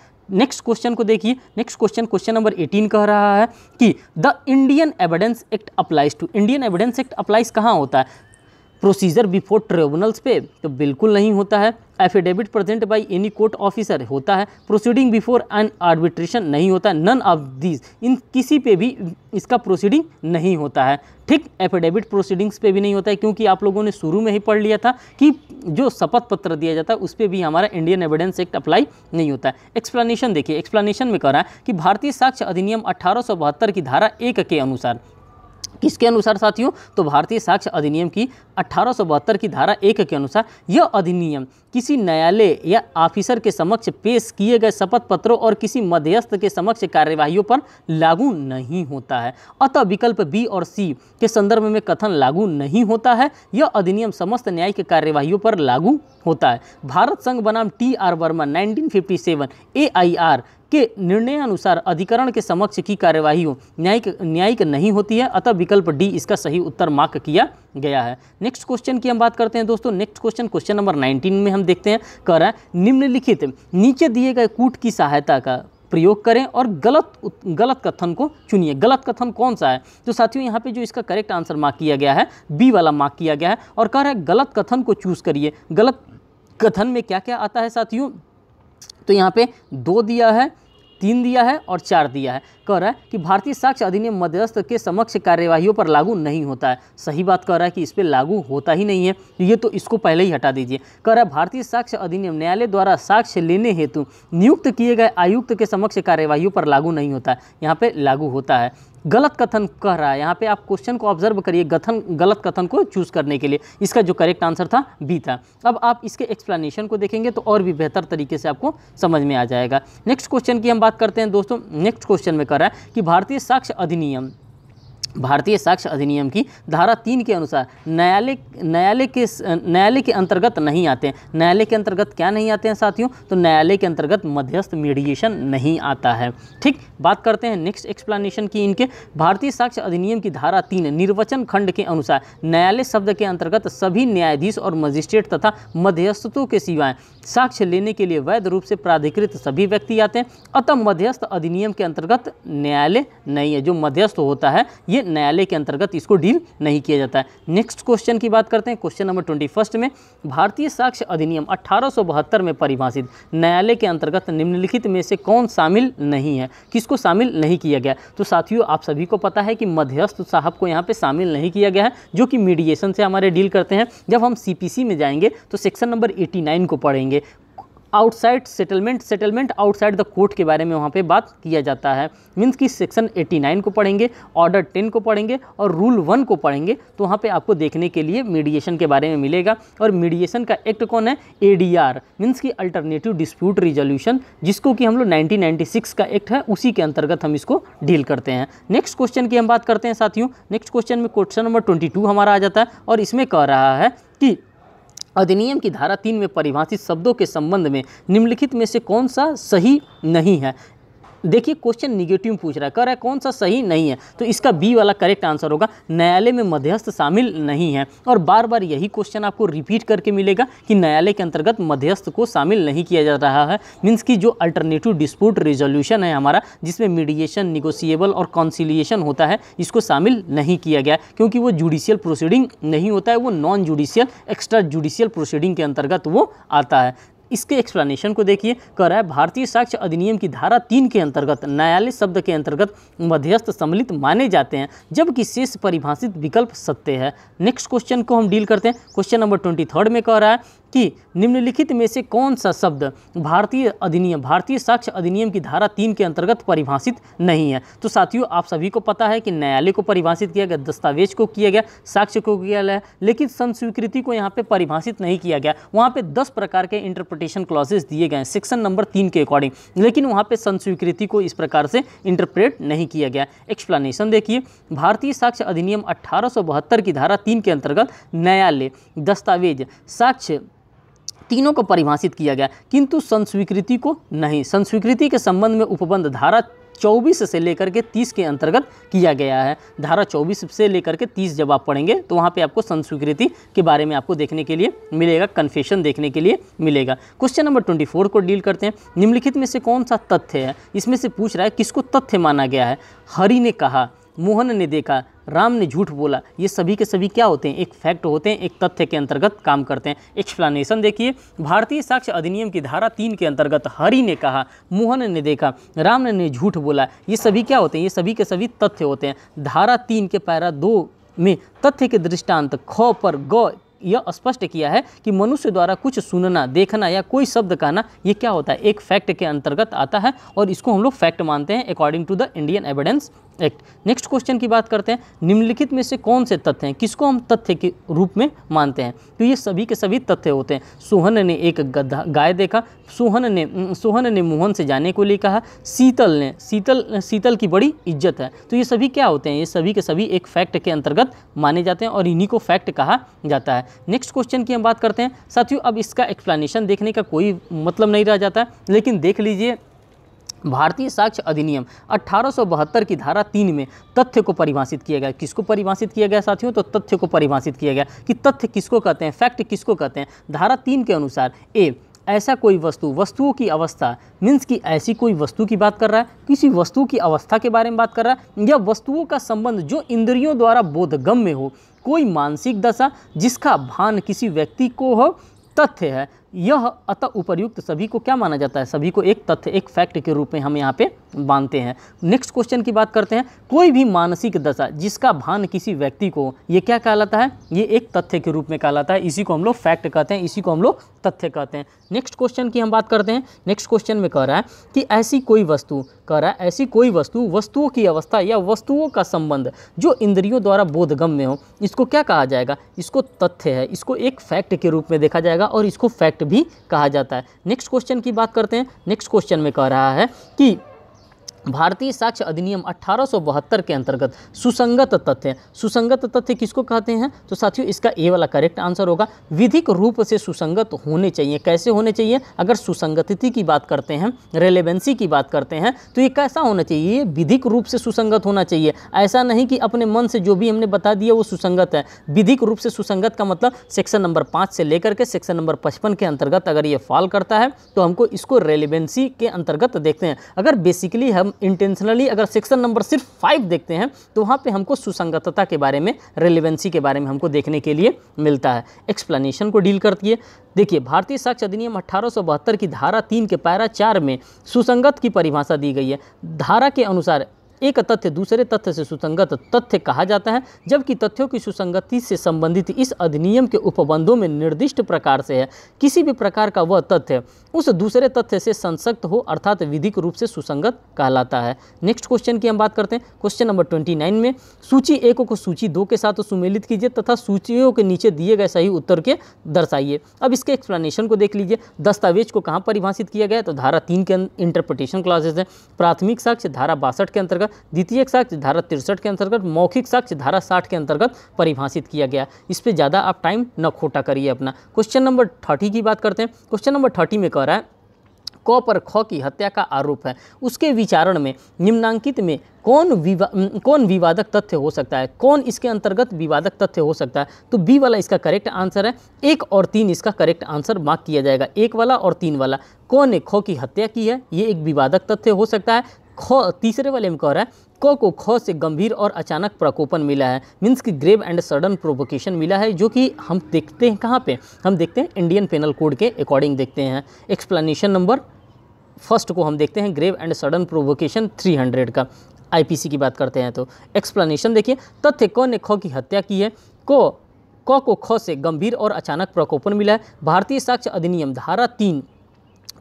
नेक्स्ट क्वेश्चन को देखिए नेक्स्ट क्वेश्चन क्वेश्चन नंबर 18 कह रहा है कि the Indian Evidence Act applies to Indian Evidence Act applies कहाँ होता है प्रोसीजर बिफोर ट्रिब्यूनल्स पे तो बिल्कुल नहीं होता है affidavit present by any court officer होता है प्रोसीडिंग बिफोर एन आर्बिट्रेशन नहीं होता है नन ऑफ दीज इन किसी पे भी इसका प्रोसीडिंग नहीं होता है ठीक एफिडेविट प्रोसीडिंग्स पे भी नहीं होता है क्योंकि आप लोगों ने शुरू में ही पढ़ लिया था कि जो शपथ पत्र दिया जाता है उस पर भी हमारा इंडियन एविडेंस एक्ट अप्लाई नहीं होता है एक्सप्लानशन देखिए एक्सप्लेनेशन में कह रहा है कि भारतीय साक्ष्य अधिनियम अठारह की धारा एक के अनुसार किसके अनुसार साथियों तो भारतीय साक्ष्य अधिनियम की अठारह की धारा एक के अनुसार यह अधिनियम किसी न्यायालय या ऑफिसर के समक्ष पेश किए गए शपथ पत्रों और किसी मध्यस्थ के समक्ष कार्यवाहियों पर लागू नहीं होता है अतः विकल्प बी और सी के संदर्भ में कथन लागू नहीं होता है यह अधिनियम समस्त न्यायिक कार्यवाही पर लागू होता है भारत संघ बनाम टी आर वर्मा 1957 एआईआर के निर्णय अनुसार अधिकरण के समक्ष की कार्यवाही हो न्यायिक न्यायिक नहीं होती है अतः विकल्प डी इसका सही उत्तर मार्क किया गया है नेक्स्ट क्वेश्चन की हम बात करते हैं दोस्तों नेक्स्ट क्वेश्चन क्वेश्चन नंबर 19 में हम देखते हैं कह रहा है निम्नलिखित नीचे दिए गए कूट की सहायता का प्रयोग करें और गलत गलत कथन को चुनिए गलत कथन कौन सा है तो साथियों यहाँ पे जो इसका करेक्ट आंसर मार्क किया गया है बी वाला मार्क किया गया है और कह रहा है गलत कथन को चूज करिए गलत कथन में क्या क्या आता है साथियों तो यहाँ पे दो दिया है तीन दिया है और चार दिया है कह रहा है कि भारतीय साक्ष्य अधिनियम मध्यस्थ के समक्ष कार्यवाहियों पर लागू नहीं होता है सही बात कह रहा है कि इस पर लागू होता ही नहीं है तो ये तो इसको पहले ही हटा दीजिए कह रहा है भारतीय साक्ष्य अधिनियम न्यायालय द्वारा साक्ष्य लेने हेतु नियुक्त किए गए आयुक्त के समक्ष कार्यवाहियों पर लागू नहीं होता है यहाँ पर लागू होता है गलत कथन कह रहा है यहाँ पे आप क्वेश्चन को ऑब्जर्व करिए गथन गलत कथन को चूज करने के लिए इसका जो करेक्ट आंसर था बी था अब आप इसके एक्सप्लेनेशन को देखेंगे तो और भी बेहतर तरीके से आपको समझ में आ जाएगा नेक्स्ट क्वेश्चन की हम बात करते हैं दोस्तों नेक्स्ट क्वेश्चन में कर रहा है कि भारतीय साक्ष्य अधिनियम भारतीय साक्ष्य अधिनियम की धारा तीन के अनुसार न्यायालय न्यायालय के न्यायालय के अंतर्गत नहीं आते हैं न्यायालय के अंतर्गत क्या नहीं आते हैं साथियों तो न्यायालय के अंतर्गत मध्यस्थ मीडिएशन नहीं आता है ठीक बात करते हैं नेक्स्ट एक्सप्लेनेशन की इनके भारतीय साक्ष्य अधिनियम की धारा तीन निर्वचन खंड के अनुसार न्यायालय शब्द के अंतर्गत सभी न्यायाधीश और मजिस्ट्रेट तथा मध्यस्थों के सिवाय साक्ष्य लेने के लिए वैध रूप से प्राधिकृत सभी व्यक्ति आते हैं अतः मध्यस्थ अधिनियम के अंतर्गत न्यायालय नहीं है जो मध्यस्थ होता है ये न्यायालय के अंतर्गत इसको डील नहीं किया जाता है नेक्स्ट क्वेश्चन की बात करते हैं क्वेश्चन नंबर ट्वेंटी फर्स्ट में भारतीय साक्ष्य अधिनियम अट्ठारह में परिभाषित न्यायालय के अंतर्गत निम्नलिखित में से कौन शामिल नहीं है किसको शामिल नहीं किया गया तो साथियों आप सभी को पता है कि मध्यस्थ साहब को यहाँ पर शामिल नहीं किया गया है जो कि मीडिएशन से हमारे डील करते हैं जब हम सी में जाएंगे तो सेक्शन नंबर एटी को पढ़ेंगे outside settlement settlement outside the court के बारे में वहाँ पे बात किया जाता है मीन्स कि सेक्शन 89 को पढ़ेंगे ऑर्डर 10 को पढ़ेंगे और रूल 1 को पढ़ेंगे तो वहाँ पे आपको देखने के लिए मीडिएशन के बारे में मिलेगा और मीडिएशन का एक्ट कौन है ए डी आर मीन्स की अल्टरनेटिव डिस्प्यूट रिजोल्यूशन जिसको कि हम लोग नाइनटीन का एक्ट है उसी के अंतर्गत हम इसको डील करते हैं नेक्स्ट क्वेश्चन की हम बात करते हैं साथियों नेक्स्ट क्वेश्चन में क्वेश्चन नंबर ट्वेंटी हमारा आ जाता है और इसमें कह रहा है कि अधिनियम की धारा तीन में परिभाषित शब्दों के संबंध में निम्नलिखित में से कौन सा सही नहीं है देखिए क्वेश्चन निगेटिव पूछ रहा है कह रहा है कौन सा सही नहीं है तो इसका बी वाला करेक्ट आंसर होगा न्यायालय में मध्यस्थ शामिल नहीं है और बार बार यही क्वेश्चन आपको रिपीट करके मिलेगा कि न्यायालय के अंतर्गत मध्यस्थ को शामिल नहीं किया जा रहा है मीन्स की जो अल्टरनेटिव डिस्प्यूट रिजोल्यूशन है हमारा जिसमें मीडिएशन निगोसिएबल और कॉन्सिलिएशन होता है इसको शामिल नहीं किया गया क्योंकि वो जुडिशियल प्रोसीडिंग नहीं होता है वो non judicial extra judicial proceeding के अंतर्गत वो आता है इसके एक्सप्लेनेशन को देखिए कह रहा है भारतीय साक्ष्य अधिनियम की धारा तीन के अंतर्गत न्यायालय शब्द के अंतर्गत मध्यस्थ सम्मिलित माने जाते हैं जबकि शेष परिभाषित विकल्प सत्य है नेक्स्ट क्वेश्चन को हम डील करते हैं क्वेश्चन नंबर ट्वेंटी थर्ड में कह रहा है कि निम्नलिखित में से कौन सा शब्द भारतीय अधिनियम भारतीय साक्ष्य अधिनियम की धारा तीन के अंतर्गत परिभाषित नहीं है तो साथियों आप सभी को पता है कि न्यायालय को परिभाषित किया गया दस्तावेज को किया गया साक्ष्य को किया गया लेकिन संस्वीकृति को यहाँ पे परिभाषित नहीं किया गया वहाँ पे दस प्रकार के इंटरप्रिटेशन क्लॉजेज दिए गए सेक्शन नंबर तीन के अकॉर्डिंग लेकिन वहाँ पर संस्वीकृति को इस प्रकार से इंटरप्रेट नहीं किया गया एक्सप्लानेशन देखिए भारतीय साक्ष्य अधिनियम अट्ठारह की धारा तीन के अंतर्गत न्यायालय दस्तावेज साक्ष्य तीनों को परिभाषित किया गया किंतु संस्वीकृति को नहीं संस्वीकृति के संबंध में उपबंध धारा 24 से लेकर के 30 के अंतर्गत किया गया है धारा 24 से लेकर के 30 जब आप पढ़ेंगे तो वहाँ पे आपको संस्वीकृति के बारे में आपको देखने के लिए मिलेगा कन्फेशन देखने के लिए मिलेगा क्वेश्चन नंबर 24 को डील करते हैं निम्नलिखित में से कौन सा तथ्य है इसमें से पूछ रहा है किसको तथ्य माना गया है हरि ने कहा मोहन ने देखा राम ने झूठ बोला ये सभी के सभी क्या होते हैं एक फैक्ट होते हैं एक तथ्य के अंतर्गत काम करते हैं एक्सप्लानेशन देखिए भारतीय साक्ष्य अधिनियम की धारा तीन के अंतर्गत हरि ने कहा मोहन ने देखा राम ने झूठ बोला ये सभी क्या होते हैं ये सभी के सभी तथ्य होते हैं धारा तीन के पैरा दो में तथ्य के दृष्टांत ख पर ग यह स्पष्ट किया है कि मनुष्य द्वारा कुछ सुनना देखना या कोई शब्द कहना यह क्या होता है एक फैक्ट के अंतर्गत आता है और इसको हम लोग फैक्ट मानते हैं according to the Indian Evidence Act next question की बात करते हैं निम्नलिखित में से कौन से तथ्य हैं किसको हम तथ्य के रूप में मानते हैं तो ये सभी के सभी तथ्य होते हैं सोहन ने एक गधा गाय देखा सोहन ने सोहन ने मोहन से जाने को लिए कहा शीतल ने शीतल शीतल की बड़ी इज्जत है तो ये सभी क्या होते हैं ये सभी के सभी एक फैक्ट के अंतर्गत माने जाते हैं और इन्हीं को फैक्ट कहा जाता है नेक्स्ट क्वेश्चन की हम बात करते हैं साथियों अब इसका एक्सप्लेनेशन देखने का कोई मतलब नहीं रह जाता लेकिन देख लीजिए भारतीय साक्ष्य अधिनियम 1872 की धारा तीन में तथ्य को परिभाषित किया गया किसको परिभाषित किया गया साथियों तो तथ्य को परिभाषित किया गया कि तथ्य किसको कहते हैं फैक्ट किसको कहते हैं धारा तीन के अनुसार ए ऐसा कोई वस्तु वस्तुओं की अवस्था मीन्स कि ऐसी कोई वस्तु की बात कर रहा है किसी वस्तु की अवस्था के बारे में बात कर रहा है या वस्तुओं का संबंध जो इंद्रियों द्वारा बोधगम्य हो कोई मानसिक दशा जिसका भान किसी व्यक्ति को हो तथ्य है यह अतः उपर्युक्त सभी को क्या माना जाता है सभी को एक तथ्य एक फैक्ट के रूप में हम यहाँ पे बांधते हैं नेक्स्ट क्वेश्चन की बात करते हैं कोई भी मानसिक दशा जिसका भान किसी व्यक्ति को ये क्या कहलाता है ये एक तथ्य के रूप में कहलाता है इसी को हम लोग फैक्ट कहते हैं इसी को हम लोग तथ्य कहते हैं नेक्स्ट क्वेश्चन की हम बात करते हैं नेक्स्ट क्वेश्चन में कह रहा है कि ऐसी कोई वस्तु कह रहा है ऐसी कोई वस्तु वस्तुओं की अवस्था या वस्तुओं का संबंध जो इंद्रियों द्वारा बोधगम्य हो इसको क्या कहा जाएगा इसको तथ्य है इसको एक फैक्ट के रूप में देखा जाएगा और इसको फैक्ट इफेक्ट भी कहा जाता है नेक्स्ट क्वेश्चन की बात करते हैं नेक्स्ट क्वेश्चन में कह रहा है कि भारतीय साक्ष्य अधिनियम 1872 के अंतर्गत सुसंगत तथ्य सुसंगत तथ्य किसको कहते हैं तो साथियों इसका ए वाला करेक्ट आंसर होगा विधिक रूप से सुसंगत होने चाहिए कैसे होने चाहिए अगर सुसंगति की बात करते हैं रेलेवेंसी की बात करते हैं तो ये कैसा होना चाहिए ये विधिक रूप से सुसंगत होना चाहिए ऐसा नहीं कि अपने मन से जो भी हमने बता दिया वो सुसंगत है विधिक रूप से सुसंगत का मतलब सेक्शन नंबर पाँच से लेकर के सेक्शन नंबर पचपन के अंतर्गत अगर ये फॉल करता है तो हमको इसको रेलिवेंसी के अंतर्गत देखते हैं अगर बेसिकली हम हम इंटेंशनली अगर सेक्शन नंबर सिर्फ फाइव देखते हैं तो वहाँ पे हमको सुसंगतता के बारे में रेलिवेंसी के बारे में हमको देखने के लिए मिलता है एक्सप्लेनेशन को डील करती है देखिए भारतीय साक्ष्य अधिनियम अठारह की धारा तीन के पैरा चार में सुसंगत की परिभाषा दी गई है धारा के अनुसार एक तथ्य दूसरे तथ्य से सुसंगत तथ्य कहा जाता है जबकि तथ्यों की सुसंगति से संबंधित इस अधिनियम के उपबंधों में निर्दिष्ट प्रकार से है किसी भी प्रकार का वह तथ्य उस दूसरे तथ्य से संसक्त हो अर्थात विधिक रूप से सुसंगत कहलाता है नेक्स्ट क्वेश्चन की हम बात करते हैं क्वेश्चन नंबर ट्वेंटी नाइन में सूची एक को सूची दो के साथ सुमेलित कीजिए तथा सूचियों के नीचे दिए गए सही उत्तर के दर्शाइए अब इसके एक्सप्लेनेशन को देख लीजिए दस्तावेज को कहाँ परिभाषित किया गया तो धारा तीन के इंटरप्रिटेशन क्लासेज है प्राथमिक साक्ष्य धारा बासठ के अंतर्गत द्वितीय साक्ष्य धारा तिरसठ के अंतर्गत मौखिक साक्ष्य धारा साठ के अंतर्गत परिभाषित किया गया इस पर ज़्यादा आप टाइम न खोटा करिए अपना क्वेश्चन नंबर थर्टी की बात करते हैं क्वेश्चन नंबर थर्टी में कह रहा है क पर ख की हत्या का आरोप है उसके विचारण में निम्नांकित में कौन विवा कौन विवादक तथ्य हो सकता है कौन इसके अंतर्गत विवादक तथ्य हो सकता है तो बी वाला इसका करेक्ट आंसर है एक और तीन इसका करेक्ट आंसर मार्क किया जाएगा एक वाला और तीन वाला कौन ने खो की हत्या की है ये एक विवादक तथ्य हो सकता है खो तीसरे वाले में कह रहा है क को ख से गंभीर और अचानक प्रकोपन मिला है मीन्स कि ग्रेव एंड सडन प्रोवोकेशन मिला है जो कि हम देखते हैं कहाँ पे हम देखते हैं इंडियन पेनल कोड के अकॉर्डिंग देखते हैं एक्सप्लेनेशन नंबर फर्स्ट को हम देखते हैं ग्रेव एंड सडन प्रोवोकेशन 300 का आईपीसी की बात करते हैं तो एक्सप्लेनेशन देखिए तथ्य क ने ख की हत्या की है को क को ख से गंभीर और अचानक प्रकोपन मिला है भारतीय साक्ष्य अधिनियम धारा तीन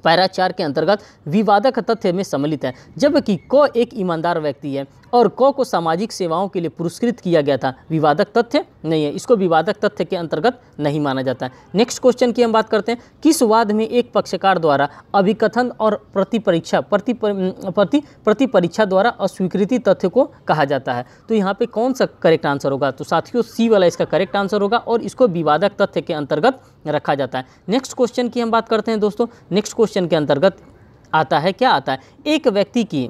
पैरा चार के अंतर्गत विवादक तथ्य में सम्मिलित है जबकि क एक ईमानदार व्यक्ति है और क को सामाजिक सेवाओं के लिए पुरस्कृत किया गया था विवादक तथ्य नहीं है इसको विवादक तथ्य के अंतर्गत नहीं माना जाता है नेक्स्ट क्वेश्चन की हम बात करते हैं किस वाद में एक पक्षकार द्वारा अभिकथन और प्रतिपरीक्षा प्रति प्रति प्रतिपरीक्षा द्वारा अस्वीकृति तथ्य को कहा जाता है तो यहाँ पे कौन सा करेक्ट आंसर होगा तो साथियों सी वाला इसका करेक्ट आंसर होगा और इसको विवादक तथ्य के अंतर्गत रखा जाता है नेक्स्ट क्वेश्चन की हम बात करते हैं दोस्तों नेक्स्ट क्वेश्चन के अंतर्गत आता है क्या आता है एक व्यक्ति की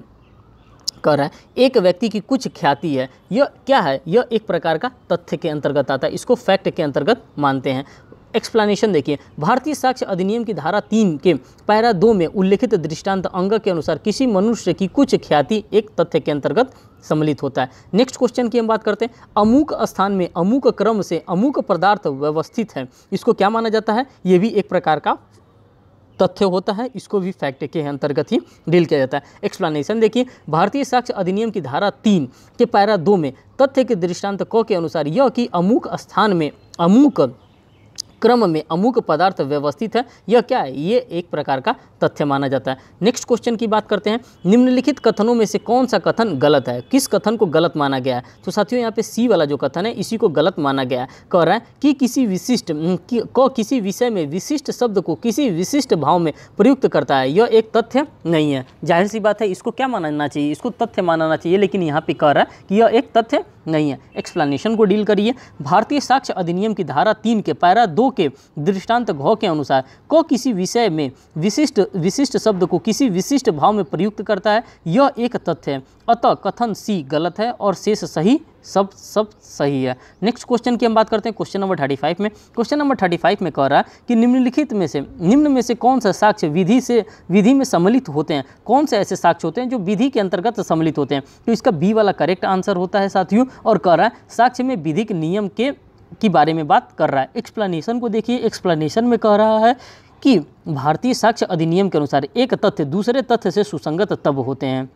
रहा है एक व्यक्ति की कुछ ख्याति है यह क्या है यह एक प्रकार का तथ्य के अंतर्गत आता है इसको फैक्ट के अंतर्गत मानते हैं एक्सप्लेनेशन देखिए भारतीय साक्ष्य अधिनियम की धारा तीन के पैरा दो में उल्लेखित दृष्टांत अंग के अनुसार किसी मनुष्य की कुछ ख्याति एक तथ्य के अंतर्गत सम्मिलित होता है नेक्स्ट क्वेश्चन की हम बात करते हैं अमुक स्थान में अमुक क्रम से अमुक पदार्थ व्यवस्थित है इसको क्या माना जाता है ये भी एक प्रकार का तथ्य होता है इसको भी फैक्ट के अंतर्गत ही डील किया जाता है एक्सप्लेनेशन देखिए भारतीय साक्ष्य अधिनियम की धारा तीन के पैरा दो में तथ्य के दृष्टांत क के अनुसार यह कि अमुक स्थान में अमुक क्रम में अमुक पदार्थ व्यवस्थित है यह क्या है ये एक प्रकार का तथ्य माना जाता है नेक्स्ट क्वेश्चन की बात करते हैं निम्नलिखित कथनों में से कौन सा कथन गलत है किस कथन को गलत माना गया है तो साथियों यहाँ पे सी वाला जो कथन है इसी को गलत माना गया है कह रहा है कि किसी विशिष्ट क किसी विषय में विशिष्ट शब्द को किसी विशिष्ट भाव में प्रयुक्त करता है यह एक तथ्य नहीं है जाहिर सी बात है इसको क्या मानना चाहिए इसको तथ्य मानना चाहिए लेकिन यहाँ पे कह रहा है कि यह एक तथ्य नहीं है एक्सप्लेनेशन को डील करिए भारतीय साक्ष्य अधिनियम की धारा तीन के पैरा दो घो के दृष्टांत घो के अनुसार क किसी विषय में विशिष्ट विशिष्ट शब्द को किसी विशिष्ट भाव में प्रयुक्त करता है यह एक तथ्य है अतः कथन सी गलत है और शेष सही सब सब सही है नेक्स्ट क्वेश्चन की हम बात करते हैं क्वेश्चन नंबर थर्टी फाइव में क्वेश्चन नंबर थर्टी फाइव में कह रहा है कि निम्नलिखित में से निम्न में से कौन सा साक्ष्य विधि से विधि में सम्मिलित होते हैं कौन से ऐसे साक्ष्य होते हैं जो विधि के अंतर्गत सम्मिलित होते हैं तो इसका बी वाला करेक्ट आंसर होता है साथियों और कह रहा है साक्ष्य में विधिक नियम के के बारे में बात कर रहा है एक्सप्लेनेशन को देखिए एक्सप्लेनेशन में कह रहा है कि भारतीय साक्ष्य अधिनियम के अनुसार एक तथ्य दूसरे तथ्य से सुसंगत तब होते हैं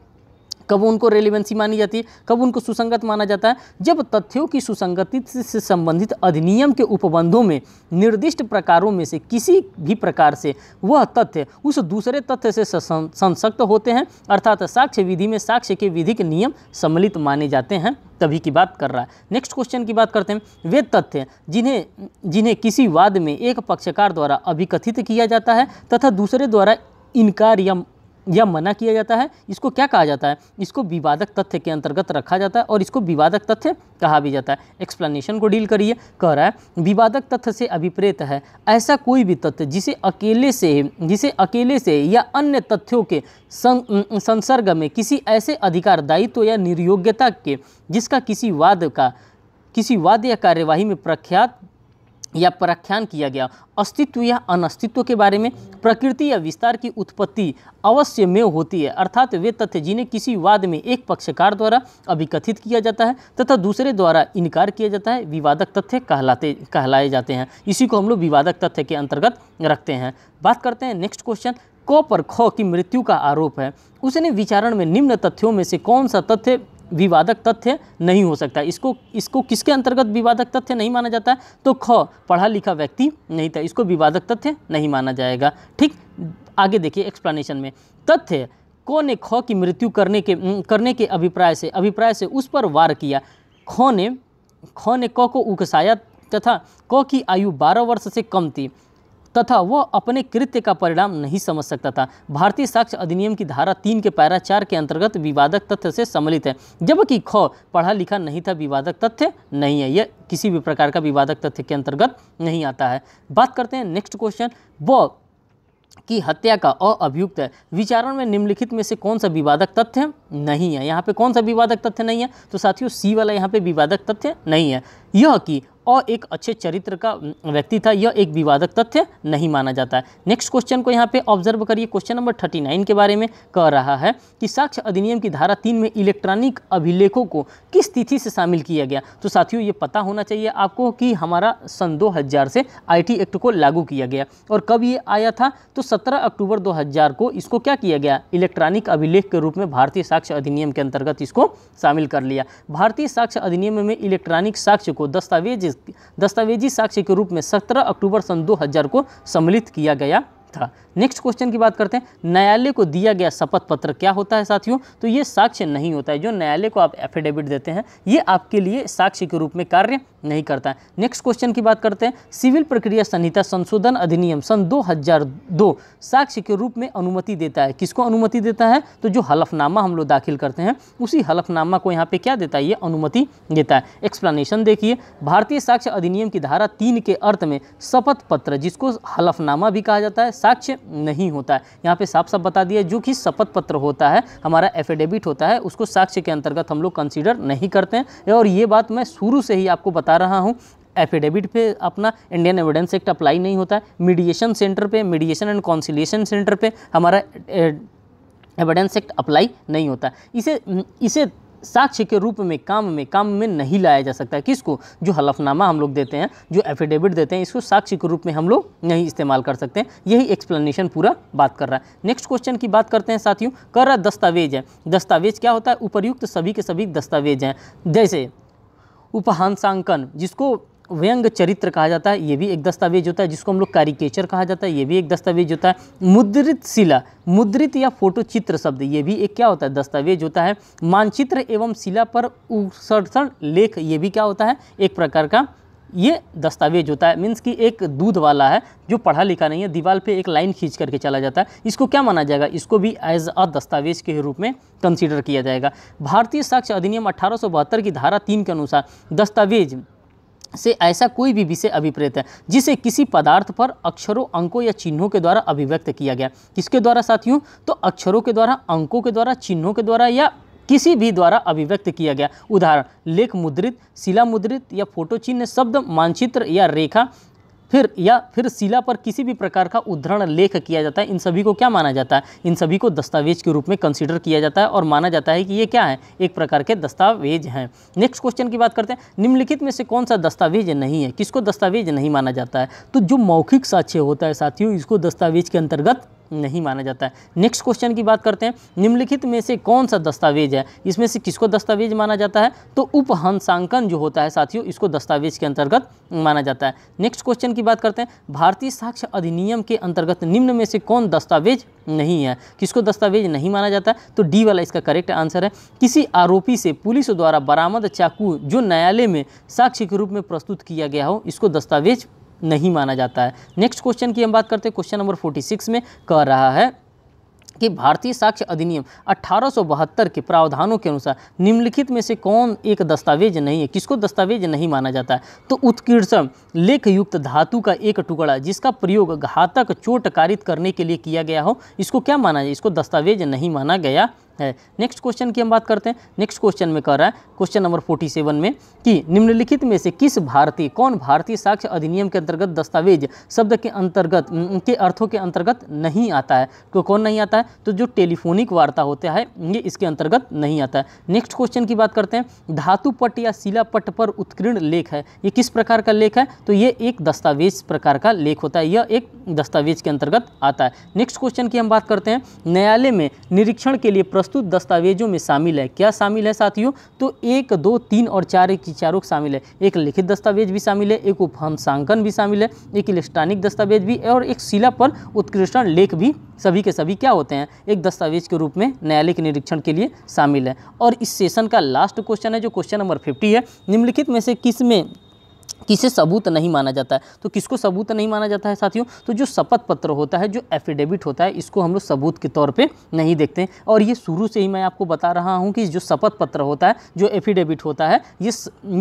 कब उनको रेलिवेंसी मानी जाती है कब उनको सुसंगत माना जाता है जब तथ्यों की सुसंगति से संबंधित अधिनियम के उपबंधों में निर्दिष्ट प्रकारों में से किसी भी प्रकार से वह तथ्य उस दूसरे तथ्य से संसक्त होते हैं अर्थात साक्ष्य विधि में साक्ष्य के विधिक नियम सम्मिलित माने जाते हैं तभी की बात कर रहा है नेक्स्ट क्वेश्चन की बात करते हैं वे तथ्य जिन्हें जिन्हें किसी वाद में एक पक्षकार द्वारा अभिकथित किया जाता है तथा दूसरे द्वारा इनकार या या मना किया जाता है इसको क्या कहा जाता है इसको विवादक तथ्य के अंतर्गत रखा जाता है और इसको विवादक तथ्य कहा भी जाता है एक्सप्लेनेशन को डील करिए कह रहा है विवादक तथ्य से अभिप्रेत है ऐसा कोई भी तथ्य जिसे अकेले से जिसे अकेले से या अन्य तथ्यों के सं, संसर्ग में किसी ऐसे अधिकार दायित्व या निर्योग्यता के जिसका किसी वाद का किसी वाद या कार्यवाही में प्रख्यात या प्रख्यान किया गया अस्तित्व या अनस्तित्व के बारे में प्रकृति या विस्तार की उत्पत्ति अवश्य में होती है अर्थात वे तथ्य जिन्हें किसी वाद में एक पक्षकार द्वारा अभिकथित किया जाता है तथा दूसरे द्वारा इनकार किया जाता है विवादक तथ्य कहलाते कहलाए जाते हैं इसी को हम लोग विवादक तथ्य के अंतर्गत रखते हैं बात करते हैं नेक्स्ट क्वेश्चन क पर ख की मृत्यु का आरोप है उसने विचारण में निम्न तथ्यों में से कौन सा तथ्य विवादक तथ्य नहीं हो सकता इसको इसको किसके अंतर्गत विवादक तथ्य नहीं माना जाता है तो ख पढ़ा लिखा व्यक्ति नहीं था इसको विवादक तथ्य नहीं माना जाएगा ठीक आगे देखिए एक्सप्लेनेशन में तथ्य को ने ख की मृत्यु करने के करने के अभिप्राय से अभिप्राय से उस पर वार किया ख ने ख ने क को उकसाया तथा क की आयु बारह वर्ष से कम थी तथा वह अपने कृत्य का परिणाम नहीं समझ सकता था भारतीय साक्ष्य अधिनियम की धारा तीन के पैरा चार के अंतर्गत विवादक तथ्य से सम्मिलित है जबकि ख पढ़ा लिखा नहीं था विवादक तथ्य नहीं है यह किसी भी प्रकार का विवादक तथ्य के अंतर्गत नहीं आता है बात करते हैं नेक्स्ट क्वेश्चन ब की हत्या का अभियुक्त है विचारण में निम्नलिखित में से कौन सा विवादक तथ्य नहीं है यहाँ पे कौन सा विवादक तथ्य नहीं है तो साथियों सी वाला यहाँ पे विवादक तथ्य नहीं है यह कि और एक अच्छे चरित्र का व्यक्ति था यह एक विवादक तथ्य नहीं माना जाता है नेक्स्ट क्वेश्चन को यहाँ पे ऑब्जर्व करिए क्वेश्चन नंबर थर्टी नाइन के बारे में कह रहा है कि साक्ष्य अधिनियम की धारा तीन में इलेक्ट्रॉनिक अभिलेखों को किस तिथि से शामिल किया गया तो साथियों ये पता होना चाहिए आपको कि हमारा सन दो से आई एक्ट को लागू किया गया और कब ये आया था तो सत्रह अक्टूबर दो को इसको क्या किया गया इलेक्ट्रॉनिक अभिलेख के रूप में भारतीय साक्ष्य अधिनियम के अंतर्गत इसको शामिल कर लिया भारतीय साक्ष्य अधिनियम में इलेक्ट्रॉनिक साक्ष्य को दस्तावेज दस्तावेजी साक्ष्य के रूप में 17 अक्टूबर सन 2000 को सम्मिलित किया गया था नेक्स्ट क्वेश्चन की बात करते हैं न्यायालय को दिया गया शपथ पत्र क्या होता है साथियों तो ये साक्ष्य नहीं होता है जो न्यायालय को आप एफिडेविट देते हैं ये आपके लिए साक्ष्य के रूप में कार्य नहीं करता है नेक्स्ट क्वेश्चन की बात करते हैं सिविल प्रक्रिया संहिता संशोधन अधिनियम सन 2002 साक्ष्य के रूप में अनुमति देता है किसको अनुमति देता है तो जो हलफनामा हम लोग दाखिल करते हैं उसी हलफनामा को यहाँ पे क्या देता है ये अनुमति देता है एक्सप्लेनेशन देखिए भारतीय साक्ष्य अधिनियम की धारा तीन के अर्थ में शपथ पत्र जिसको हलफनामा भी कहा जाता है साक्ष्य नहीं होता है यहाँ पे साफ साफ बता दिया जो कि शपथ पत्र होता है हमारा एफिडेविट होता है उसको साक्ष्य के अंतर्गत हम लोग कंसिडर नहीं करते हैं और ये बात मैं शुरू से ही आपको बता रहा हूँ एफिडेविट पे अपना इंडियन एविडेंस एक्ट अप्लाई नहीं होता है मीडिएशन सेंटर पे मीडिएशन एंड कॉन्सिलेशन सेंटर पे हमारा एविडेंस एक्ट अप्लाई नहीं होता इसे इसे साक्ष्य के रूप में काम में काम में नहीं लाया जा सकता किसको जो हलफनामा हम लोग देते हैं जो एफिडेविट देते हैं इसको साक्ष्य के रूप में हम लोग नहीं इस्तेमाल कर सकते हैं यही एक्सप्लेनेशन पूरा बात कर रहा है नेक्स्ट क्वेश्चन की बात करते हैं साथियों कर रहा दस्तावेज है दस्तावेज क्या होता है उपरयुक्त सभी के सभी दस्तावेज हैं जैसे उपहांसांकन जिसको व्यंग चरित्र कहा जाता है ये भी एक दस्तावेज होता है जिसको हम लोग कारिकेचर कहा जाता है ये भी एक दस्तावेज होता है मुद्रित शिला मुद्रित या फोटो चित्र शब्द ये भी एक क्या होता है दस्तावेज होता है मानचित्र एवं शिला पर उत्सर्षण लेख ये भी क्या होता है एक प्रकार का ये दस्तावेज होता है मीन्स कि एक दूध वाला है जो पढ़ा लिखा नहीं है दीवार पे एक लाइन खींच करके चला जाता है इसको क्या माना जाएगा इसको भी एज अ दस्तावेज के रूप में कंसिडर किया जाएगा भारतीय साक्ष्य अधिनियम अठारह की धारा तीन के अनुसार दस्तावेज से ऐसा कोई भी विषय अभिप्रेत है जिसे किसी पदार्थ पर अक्षरों अंकों या चिन्हों के द्वारा अभिव्यक्त किया गया किसके द्वारा साथियों तो अक्षरों के द्वारा अंकों के द्वारा चिन्हों के द्वारा या किसी भी द्वारा अभिव्यक्त किया गया उदाहरण लेख मुद्रित शिला मुद्रित या फोटो चिन्ह शब्द मानचित्र या रेखा फिर या फिर शिला पर किसी भी प्रकार का उद्धरण लेख किया जाता है इन सभी को क्या माना जाता है इन सभी को दस्तावेज के रूप में कंसिडर किया जाता है और माना जाता है कि ये क्या है एक प्रकार के दस्तावेज हैं नेक्स्ट क्वेश्चन की बात करते हैं निम्नलिखित में से कौन सा दस्तावेज नहीं है किसको दस्तावेज नहीं माना जाता है तो जो मौखिक साक्ष्य होता है साथियों इसको दस्तावेज के अंतर्गत नहीं माना जाता है नेक्स्ट क्वेश्चन की बात करते हैं निम्नलिखित में से कौन सा दस्तावेज है इसमें से किसको दस्तावेज माना जाता है तो उपहंसांकन जो होता है साथियों इसको दस्तावेज के अंतर्गत माना जाता है नेक्स्ट क्वेश्चन की बात करते हैं भारतीय साक्ष्य अधिनियम के अंतर्गत निम्न में से कौन दस्तावेज नहीं है किसको दस्तावेज नहीं माना जाता तो डी वाला इसका करेक्ट आंसर है किसी आरोपी से पुलिस द्वारा बरामद चाकू जो न्यायालय में साक्ष्य के रूप में प्रस्तुत किया गया हो इसको दस्तावेज नहीं माना जाता है नेक्स्ट क्वेश्चन की हम बात करते हैं क्वेश्चन नंबर फोर्टी सिक्स में कह रहा है कि भारतीय साक्ष्य अधिनियम अठारह के प्रावधानों के अनुसार निम्नलिखित में से कौन एक दस्तावेज नहीं है किसको दस्तावेज नहीं माना जाता है तो उत्कीर्षण लेख युक्त धातु का एक टुकड़ा जिसका प्रयोग घातक चोट कारित करने के लिए किया गया हो इसको क्या माना जाए इसको दस्तावेज नहीं माना गया है नेक्स्ट क्वेश्चन की हम बात करते हैं नेक्स्ट क्वेश्चन में कह रहा है क्वेश्चन नंबर 47 में कि निम्नलिखित में से किस भारतीय कौन भारतीय साक्ष्य अधिनियम के अंतर्गत दस्तावेज शब्द के अंतर्गत के अर्थों के अंतर्गत नहीं आता है तो कौन नहीं आता है तो जो टेलीफोनिक वार्ता होता है ये इसके अंतर्गत नहीं आता है नेक्स्ट क्वेश्चन की बात करते हैं धातुपट या शिलापट पर उत्कीर्ण लेख है ये किस प्रकार का लेख है तो ये एक दस्तावेज प्रकार का लेख होता है यह एक दस्तावेज के अंतर्गत आता है नेक्स्ट क्वेश्चन की हम बात करते हैं न्यायालय में निरीक्षण के लिए प्रस्तुत दस्तावेजों में शामिल है क्या शामिल है साथियों तो एक दो तीन और चार की चारों शामिल है एक लिखित दस्तावेज भी शामिल है एक उपहंसांकन भी शामिल है एक इलेक्ट्रॉनिक दस्तावेज भी और एक शिला पर उत्कृष्टण लेख भी सभी के सभी क्या होते हैं एक दस्तावेज के रूप में न्यायालय के निरीक्षण के लिए शामिल है और इस सेशन का लास्ट क्वेश्चन है जो क्वेश्चन नंबर फिफ्टी है निम्नलिखित में से किस में किसे सबूत नहीं माना जाता है तो किसको सबूत नहीं माना जाता है साथियों तो जो शपथ पत्र होता है जो एफिडेविट होता है इसको हम लोग सबूत के तौर पे नहीं देखते हैं और ये शुरू से ही मैं आपको बता रहा हूँ कि जो शपथ पत्र होता है जो एफिडेविट होता है ये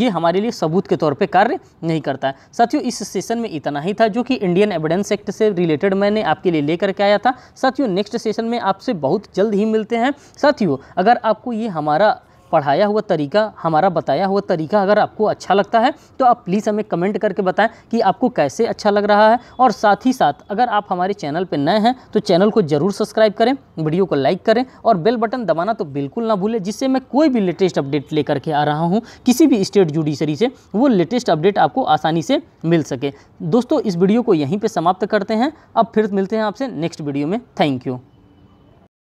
ये हमारे लिए सबूत के तौर पर कार्य नहीं करता है साथियों इस सेशन में इतना ही था जो कि इंडियन एविडेंस एक्ट से रिलेटेड मैंने आपके लिए लेकर के आया था साथियों नेक्स्ट सेशन में आपसे बहुत जल्द ही मिलते हैं साथियों अगर आपको ये हमारा पढ़ाया हुआ तरीका हमारा बताया हुआ तरीका अगर आपको अच्छा लगता है तो आप प्लीज़ हमें कमेंट करके बताएं कि आपको कैसे अच्छा लग रहा है और साथ ही साथ अगर आप हमारे चैनल पर नए हैं तो चैनल को ज़रूर सब्सक्राइब करें वीडियो को लाइक करें और बेल बटन दबाना तो बिल्कुल ना भूलें जिससे मैं कोई भी लेटेस्ट अपडेट लेकर के आ रहा हूँ किसी भी स्टेट जुडिशरी से वो लेटेस्ट अपडेट आपको आसानी से मिल सके दोस्तों इस वीडियो को यहीं पर समाप्त करते हैं अब फिर मिलते हैं आपसे नेक्स्ट वीडियो में थैंक यू